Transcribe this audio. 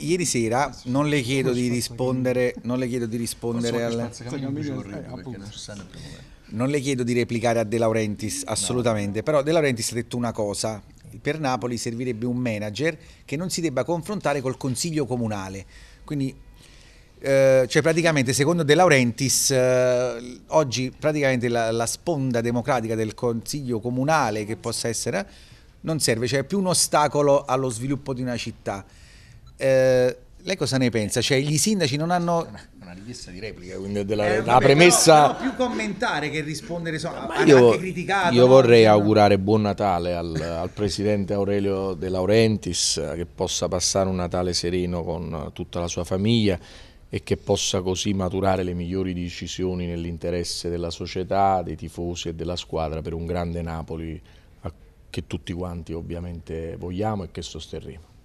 Ieri sera eh, non le chiedo di rispondere, eh, non le chiedo di rispondere al... Non le chiedo di replicare a De Laurentiis, assolutamente, però De Laurentiis ha detto una cosa, per Napoli servirebbe un manager che non si debba confrontare col consiglio comunale, quindi eh, cioè praticamente secondo De Laurentiis eh, oggi praticamente la, la sponda democratica del consiglio comunale che possa essere non serve, cioè è più un ostacolo allo sviluppo di una città eh, lei cosa ne pensa? Cioè, gli sindaci non hanno una richiesta di replica, quindi della, eh, vabbè, premessa... No, no, più commentare che rispondere, so, io, criticato. Io vorrei no? augurare buon Natale al, al, presidente Aurelio De Laurentiis, che possa passare un Natale sereno con tutta la sua famiglia e che possa così maturare le migliori decisioni nell'interesse della società, dei tifosi e della squadra per un grande Napoli che tutti quanti ovviamente vogliamo e che sosterremo.